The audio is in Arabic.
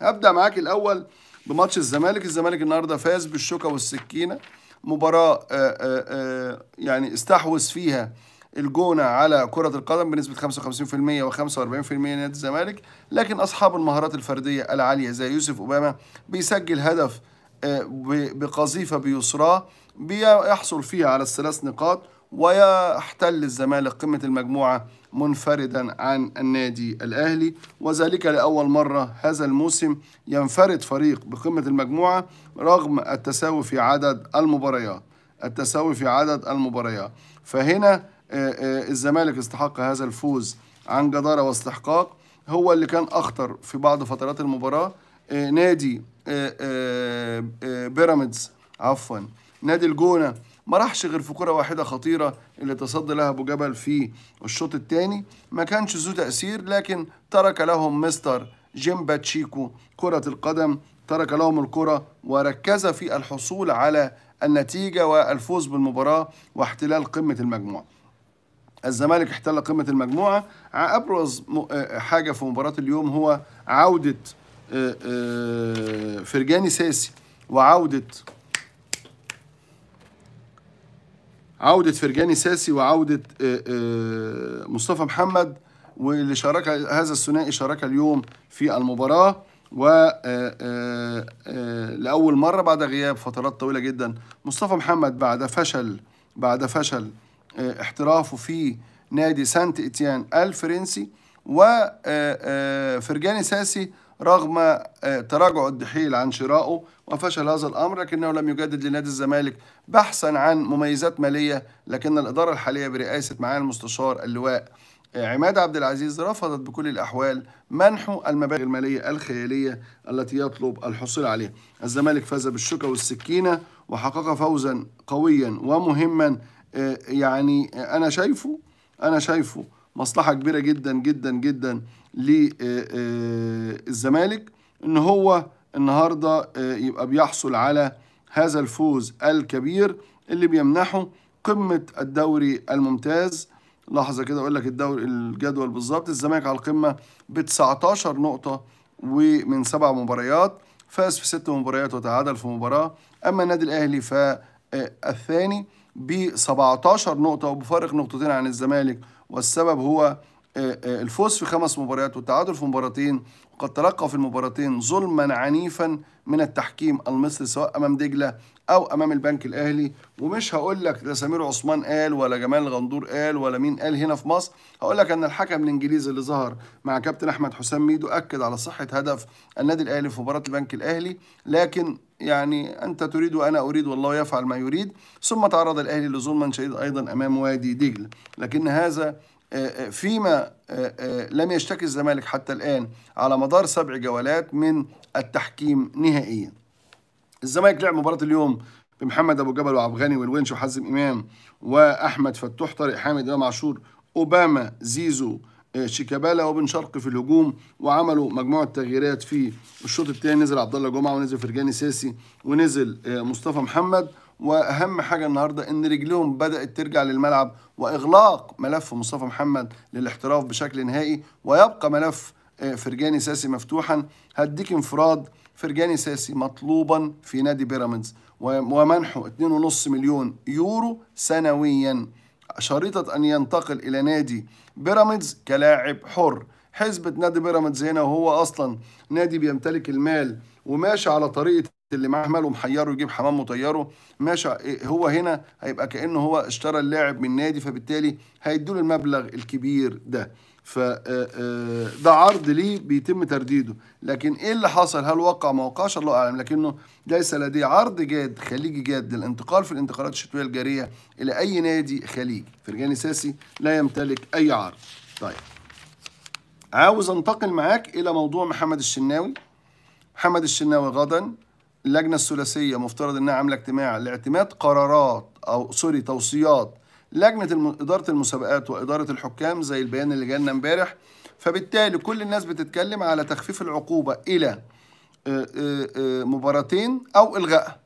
ابدا معاك الاول بماتش الزمالك الزمالك النهارده فاز بالشوكه والسكينه مباراه آآ آه، آآ آه، آه، يعني استحوذ فيها الجونه على كره القدم بنسبه 55% و45% نادي الزمالك لكن اصحاب المهارات الفرديه العاليه زي يوسف اوباما بيسجل هدف بقذيفه بيسراه بيحصل فيها على الثلاث نقاط ويحتل الزمالك قمة المجموعة منفردا عن النادي الأهلي وذلك لأول مرة هذا الموسم ينفرد فريق بقمة المجموعة رغم التساوي في عدد المباريات التساوي في عدد المباريات فهنا آه، آه، الزمالك استحق هذا الفوز عن جدارة واستحقاق هو اللي كان أخطر في بعض فترات المباراة آه، نادي بيراميدز عفوا نادي الجونه ما راحش غير في كره واحده خطيره اللي تصدى لها ابو جبل في الشوط الثاني ما كانش ذو تاثير لكن ترك لهم مستر جيم باتشيكو كره القدم ترك لهم الكره وركز في الحصول على النتيجه والفوز بالمباراه واحتلال قمه المجموعه الزمالك احتل قمة المجموعة أبرز آه، آه، حاجة في مباراة اليوم هو عودة آه، فرجاني ساسي وعودة عودة فرجاني ساسي وعودة آه، آه، مصطفى محمد واللي شارك هذا الثنائي شارك اليوم في المباراة و آه، لأول مرة بعد غياب فترات طويلة جدا مصطفى محمد بعد فشل بعد فشل احترافه في نادي سانت اتيان الفرنسي وفرجاني ساسي رغم آه، تراجع الدحيل عن شرائه وفشل هذا الأمر لكنه لم يجدد لنادي الزمالك بحثا عن مميزات مالية لكن الإدارة الحالية برئاسة معالي المستشار اللواء آه، عماد عبد العزيز رفضت بكل الأحوال منح المبالغ المالية الخيالية التي يطلب الحصول عليها الزمالك فاز بالشوكة والسكينة وحقق فوزا قويا ومهما آه، يعني أنا شايفه أنا شايفه مصلحه كبيره جدا جدا جدا للزمالك آه، آه، ان هو النهارده آه، يبقى بيحصل على هذا الفوز الكبير اللي بيمنحه قمه الدوري الممتاز لحظه كده اقول لك الدوري الجدول بالظبط الزمالك على القمه ب 19 نقطه ومن سبع مباريات فاز في ست مباريات وتعادل في مباراه اما النادي الاهلي فالثاني ب 17 نقطه وبفارق نقطتين عن الزمالك والسبب هو آه، آه، الفوز في خمس مباريات والتعادل في مباراتين وقد تلقى في المباراتين ظلما عنيفا من التحكيم المصري سواء امام دجله او امام البنك الاهلي ومش هقول لك لا سمير عثمان قال ولا جمال غندور قال ولا مين قال هنا في مصر هقول لك ان الحكم الانجليزي اللي ظهر مع كابتن احمد حسام ميدو اكد على صحه هدف النادي الاهلي في مباراه البنك الاهلي لكن يعني انت تريد وانا اريد والله يفعل ما يريد ثم تعرض الاهلي لظلما شديد ايضا امام وادي دجله لكن هذا آه، آه، فيما آه، لم يشتكي الزمالك حتى الآن على مدار سبع جولات من التحكيم نهائيا الزمالك لعب مباراة اليوم بمحمد أبو جبل غني والونش وحازم إمام وأحمد فتوح طارق حامد إمام عاشور أوباما زيزو شيكابالا وبن شرقي في الهجوم وعملوا مجموعه تغييرات في الشوط الثاني نزل عبد الله جمعه ونزل فرجاني ساسي ونزل مصطفى محمد واهم حاجه النهارده ان رجلهم بدات ترجع للملعب واغلاق ملف مصطفى محمد للاحتراف بشكل نهائي ويبقى ملف آه، فرجاني ساسي مفتوحا هديك انفراد فرجاني ساسي مطلوبا في نادي بيراميدز ومنحه 2.5 مليون يورو سنويا شريطة أن ينتقل إلى نادي بيراميدز كلاعب حر حزبة نادي بيراميدز هنا وهو أصلا نادي بيمتلك المال وماشي على طريقة اللي معاه ماله محيره يجيب حمام مطيره ماشي إيه، هو هنا هيبقى كانه هو اشترى اللاعب من نادي فبالتالي هيدوله المبلغ الكبير ده ف آه، آه، ده عرض ليه بيتم ترديده لكن ايه اللي حصل هل وقع ما وقعش الله اعلم لكنه ليس لديه عرض جاد خليجي جاد للانتقال في الانتقالات الشتويه الجاريه الى اي نادي خليجي فرجاني ساسي لا يمتلك اي عرض طيب عاوز انتقل معاك الى موضوع محمد الشناوي محمد الشناوي غدا اللجنه الثلاثيه مفترض انها عامله اجتماع لاعتماد قرارات او سوري توصيات لجنه اداره المسابقات واداره الحكام زي البيان اللي جالنا امبارح فبالتالي كل الناس بتتكلم على تخفيف العقوبه الى آه، آه، آه، مباراتين او الغائها